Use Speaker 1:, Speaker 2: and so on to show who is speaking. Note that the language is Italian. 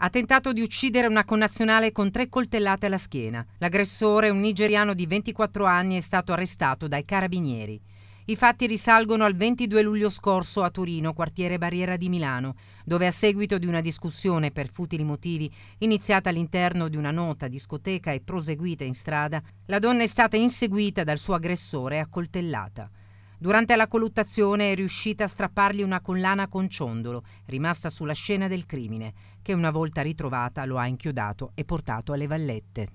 Speaker 1: Ha tentato di uccidere una connazionale con tre coltellate alla schiena. L'aggressore, un nigeriano di 24 anni, è stato arrestato dai carabinieri. I fatti risalgono al 22 luglio scorso a Torino, quartiere Barriera di Milano, dove a seguito di una discussione per futili motivi iniziata all'interno di una nota discoteca e proseguita in strada, la donna è stata inseguita dal suo aggressore e accoltellata. Durante la colluttazione è riuscita a strappargli una collana con ciondolo, rimasta sulla scena del crimine, che una volta ritrovata lo ha inchiodato e portato alle vallette.